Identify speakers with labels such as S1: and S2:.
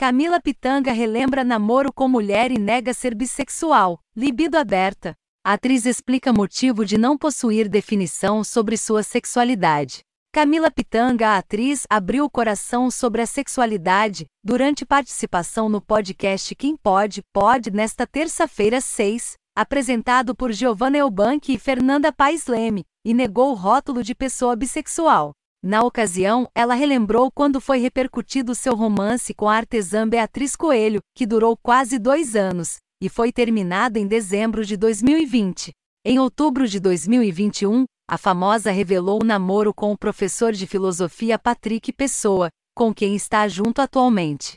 S1: Camila Pitanga relembra namoro com mulher e nega ser bissexual, libido aberta. A atriz explica motivo de não possuir definição sobre sua sexualidade. Camila Pitanga, a atriz, abriu o coração sobre a sexualidade durante participação no podcast Quem Pode, Pode, nesta terça-feira 6, apresentado por Giovanna Eubank e Fernanda Paes Leme, e negou o rótulo de pessoa bissexual. Na ocasião, ela relembrou quando foi repercutido seu romance com a artesã Beatriz Coelho, que durou quase dois anos, e foi terminado em dezembro de 2020. Em outubro de 2021, a famosa revelou o namoro com o professor de filosofia Patrick Pessoa, com quem está junto atualmente.